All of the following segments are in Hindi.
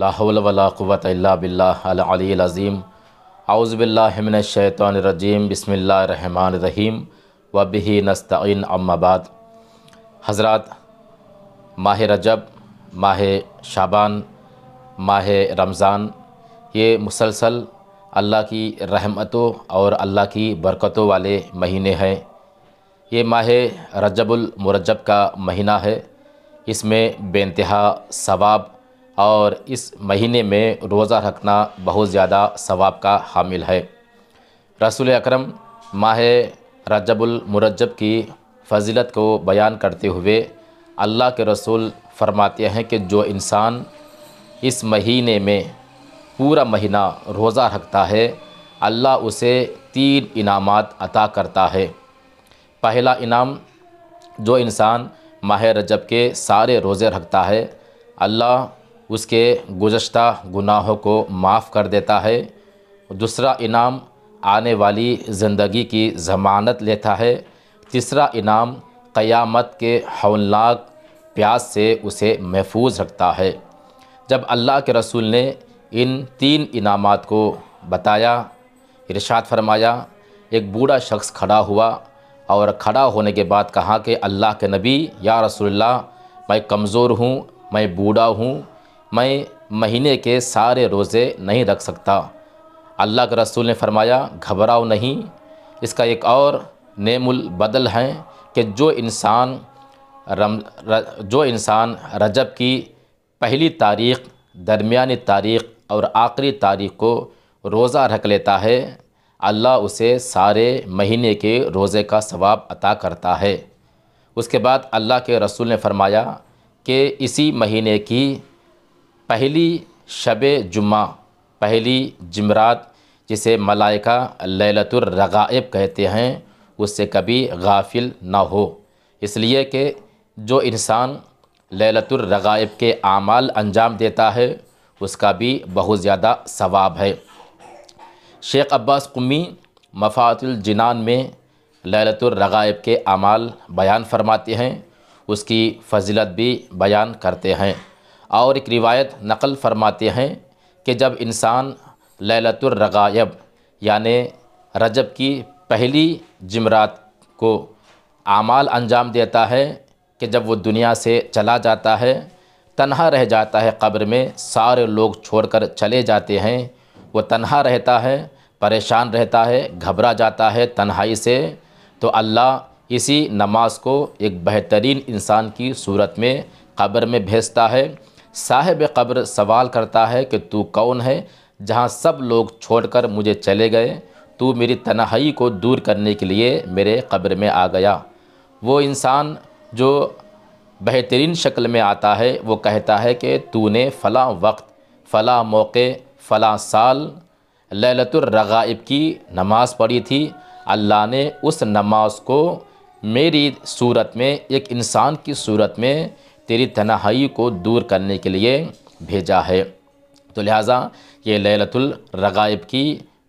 लाहवलवलाक़वत बिल्लाज़ीम आउज़बिल्लाशैतरजीम बसमीम वबी नस्तिन अम्माबाद हज़रा माह रजब माह शाबान माह रमज़ान ये मुसलसल अल्लाह की रहमतों और अल्लाह की बरकतों वाले महीने हैं ये माह रजबुलमरजब का महीना है इसमें बेानतहा सवाब और इस महीने में रोज़ा रखना बहुत ज़्यादा सवाब का हामिल है रसूल अकरम माह रजबुलमरजब की फजीलत को बयान करते हुए अल्लाह के रसूल फरमाते हैं कि जो इंसान इस महीने में पूरा महीना रोज़ा रखता है अल्लाह उसे तीन इनामात अता करता है पहला इनाम जो इंसान माह रजब के सारे रोज़े रखता है अल्लाह उसके गुज्त गुनाहों को माफ़ कर देता है दूसरा इनाम आने वाली ज़िंदगी की ज़मानत लेता है तीसरा इनाम क़यामत के हौलनाक प्यास से उसे महफूज रखता है जब अल्लाह के रसूल ने इन तीन इनामात को बताया इरशाद फरमाया एक बूढ़ा शख्स खड़ा हुआ और खड़ा होने के बाद कहा कि अल्लाह के नबी या रसोल्ला मैं कमज़ोर हूँ मैं बूढ़ा हूँ मैं महीने के सारे रोज़े नहीं रख सकता अल्लाह के रसूल ने फरमाया घबराओ नहीं इसका एक और नेमुल बदल है कि जो इंसान रम र, जो इंसान रजब की पहली तारीख दरमिया तारीख और आखिरी तारीख को रोज़ा रख लेता है अल्लाह उसे सारे महीने के रोज़े का सवाब अता करता है उसके बाद अल्लाह के रसूल ने फरमाया कि इसी महीने की पहली शब जुम्मा पहली जमरात जिसे मलाइका ललतुलरगाब कहते हैं उससे कभी गाफिल ना हो इसलिए कि जो इंसान ललतुलरगाब के आमाल अंजाम देता है उसका भी बहुत ज़्यादा सवाब है शेख अब्बास कुमी जिनान में ललतुलरगाब के आमाल बयान फरमाते हैं उसकी फजीलत भी बयान करते हैं और एक रिवायत नकल फरमाते हैं कि जब इंसान ललतुलरगायब यानि रजब की पहली जमरात को आमाल अंजाम देता है कि जब वो दुनिया से चला जाता है तनहा रह जाता है कब्र में सारे लोग छोड़कर चले जाते हैं वो तनहा रहता है परेशान रहता है घबरा जाता है तन्हाई से तो अल्लाह इसी नमाज को एक बेहतरीन इंसान की सूरत में कब्र में भेजता है साहिब कब्र सवाल करता है कि तू कौन है जहाँ सब लोग छोड़कर मुझे चले गए तू मेरी तनहाई को दूर करने के लिए मेरे कब्र में आ गया वो इंसान जो बेहतरीन शक्ल में आता है वो कहता है कि तूने फ़ला वक्त फ़ला मौक़े फ़ला साल ललतुलरगाब की नमाज़ पढ़ी थी अल्लाह ने उस नमाज को मेरी सूरत में एक इंसान की सूरत में तेरी तनहाई को दूर करने के लिए भेजा है तो लिहाजा ये लैलतुल की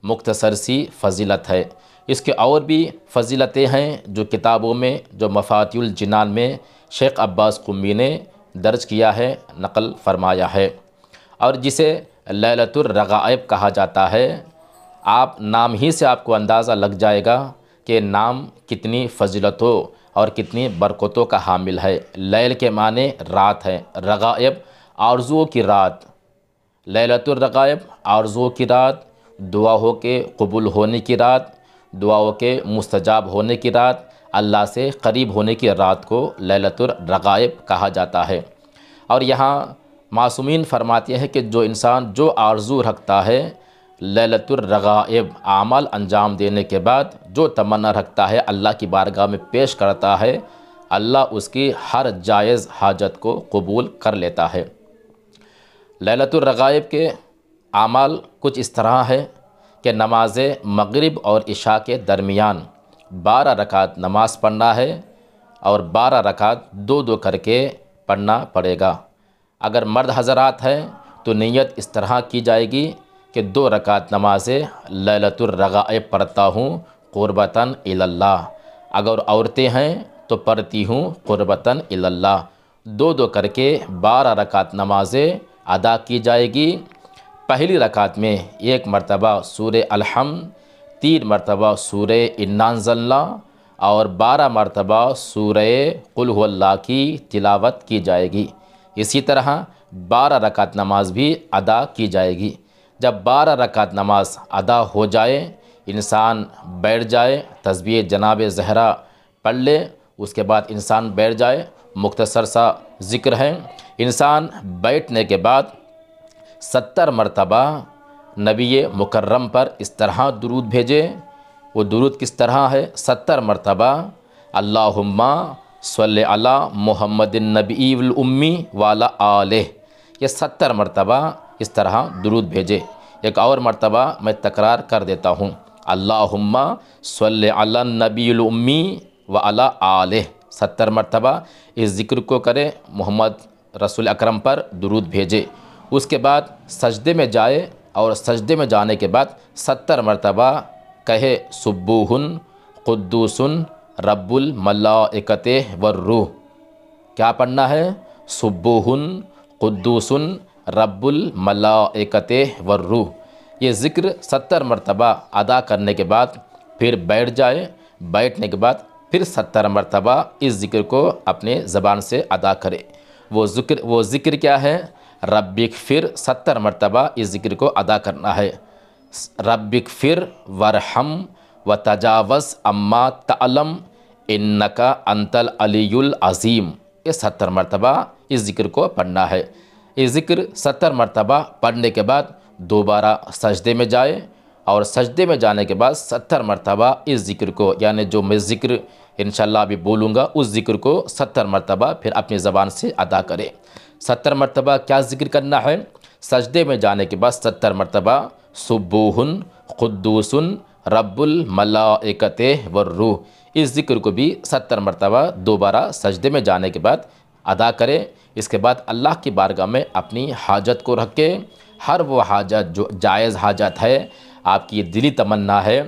मुख्तसर सी फजीलत है इसके और भी फजीलतें हैं जो किताबों में जो मफातुलजनान जिनान में शेख अब्बास कुम्बी ने दर्ज किया है नकल फरमाया है और जिसे लैलतुल कहा जाता है आप नाम ही से आपको अंदाज़ा लग जाएगा कि नाम कितनी फजीलतों और कितनी बरकतों का हामिल है लैल के माने रात है रगायब आरजुओं की रात लैलतुलरगायब आरजुओं की रात दुआओं के कबूल होने की रात दुआओं के मुस्तजाब होने की रात अल्लाह से करीब होने की रात को ललतुलरगायब कहा जाता है और यहाँ मासूमिन फरमाते हैं कि जो इंसान जो आरजू रखता है ललतुलरगाब आमल अंजाम देने के बाद जो तमन्ना रखता है अल्लाह की बारगाह में पेश करता है अल्लाह उसकी हर जायज़ हाजत को कबूल कर लेता है ललतुलरगाब के आमाल कुछ इस तरह है कि नमाज मगरिब और इशा के दरमियान बारह रकात नमाज़ पढ़ना है और बारह रकात दो दो करके पढ़ना पड़ेगा अगर मर्द हजरात हैं तो नीयत इस तरह की जाएगी कि दो रकात नमाज ललतुर्रगा पढ़ता हूँ क़ुरबता इल्ला अगर औरतें हैं तो पढ़ती हूँ क़ुरबता इल्ला दो दो करके बारह रकात नमाजें अदा की जाएगी पहली रकात में एक मरतबा सूर अलहम तीन मरतबा सूर इन्नाजल्ला और बारह मरतबा सूर कुल्ला की तिलावत की जाएगी इसी तरह बारह रकात नमाज भी अदा की जाएगी जब बारह रकात नमाज अदा हो जाए इंसान बैठ जाए तस्बी जनाब जहरा पढ़ ले उसके बाद इंसान बैठ जाए मुख्तसर सा ज़िक्र है इंसान बैठने के बाद सत्तर मरतबा नबी मुकर्रम पर इस तरह दुरूद भेजे वो दुरूद किस तरह है सत्तर मरतबा अल्लाहुम्मा सल अला मोहम्मद नबी उम्मी वाला आले ये सत्तर मरतबा इस तरह दुरूद भेजे एक और मरतबा मैं तकरार कर देता हूँ अल्लाहुम्मा सल नबीलम्मी व अला आले सत्तर मरतबा इस ज़िक्र को करें मोहम्मद रसूल अकरम पर दुरूद भेजे उसके बाद सजदे में जाए और सजदे में जाने के बाद सत्तर मरतबा कहे सुब्बूहन कुद्दूसन रब्बुल मलाकत व रूह क्या पढ़ना है सुब्बूहन कुद्दूसन रब्बुल मलाकत व रूह ये ज़िक्र सत्तर मरतबा अदा करने के बाद फिर बैठ जाए बैठने के बाद फिर सत्तर मरतबा इस ज़िक्र को अपने ज़बान से अदा करे वो ज़िक्र वो ज़िक्र क्या है रबिक फिर सत्तर मरतबा इस ज़िक्र को अदा करना है रबिक फिर वरहम व तजावस अम्मा तलम इन्नका अंतल अलीम ये सत्तर मरतबा इस ज़िक्र को पढ़ना है ये ज़िक्र सत्तर मरतबा पढ़ने के बाद दोबारा सजदे में जाए और सजदे में जाने के बाद सत्तर मरतबा इस ज़िक्र को यानी जो मैं ज़िक्र इन अभी बोलूँगा उस ज़िक्र को सत्तर मरतबा फिर अपनी ज़बान से अदा करें सत्तर मरतबा क्या ज़िक्र करना है सजदे में जाने के बाद सत्तर मरतबा सुबोहन खुदूसन रब्बुल मलाकत व रूह इस ज़िक्र को भी सत्तर मरतबा दोबारा सजदे में जाने के बाद अदा करें इसके बाद अल्लाह की बारगाह में अपनी हाजत को रख के हर वो हाजत जो जायज़ हाजत है आपकी दिली तमन्ना है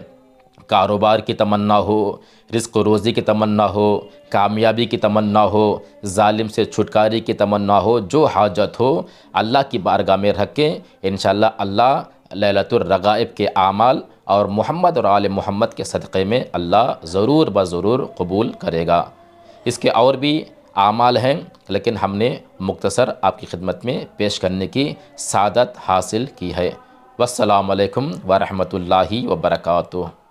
कारोबार की तमन्ना हो रिस्क रोज़ी की तमन्ना हो कामयाबी की तमन्ना हो ालिम से छुटकारे की तमन्ना हो जो हाजत हो अल्लाह की बारगाह में रख के इन अल्लाह ललतुलरगाब के आमाल और मोहम्मद और आल मोहम्मद के सदक़े में अल्लाह ज़रूर ब ज़रूर कबूल करेगा इसके और भी आमाल हैं लेकिन हमने मुख्तसर आपकी खिदमत में पेश करने की सादत हासिल की है वालेकुम वरहमतुल्लाहि व बरकातुहू